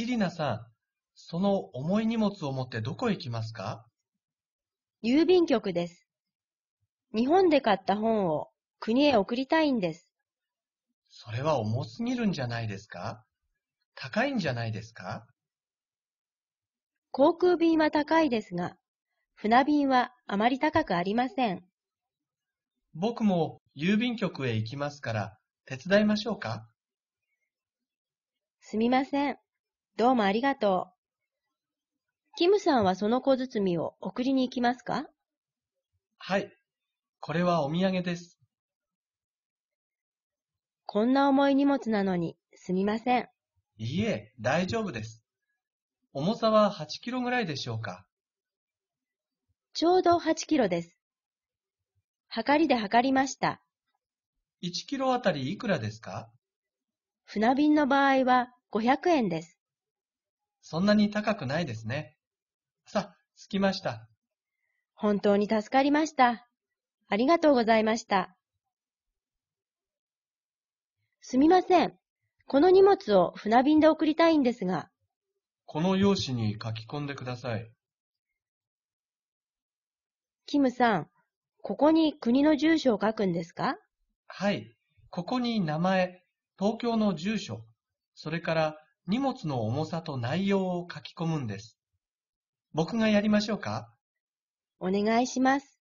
イリナさん、その重い荷物を持ってどこへ行きますか郵便局です。日本で買った本を国へ送りたいんです。それは重すぎるんじゃないですか高いんじゃないですか航空便は高いですが、船便はあまり高くありません。僕も郵便局へ行きますから手伝いましょうかすみません。どうもありがとう。キムさんはその小包を送りに行きますかはい。これはお土産です。こんな重い荷物なのに、すみません。いいえ、大丈夫です。重さは8キロぐらいでしょうか。ちょうど8キロです。測りで測りました。1キロあたりいくらですか船便の場合は500円です。そんなに高くないですね。さあ、着きました。本当に助かりました。ありがとうございました。すみません。この荷物を船便で送りたいんですが。この用紙に書き込んでください。キムさん、ここに国の住所を書くんですかはい。ここに名前、東京の住所、それから荷物の重さと内容を書き込むんです。僕がやりましょうかお願いします。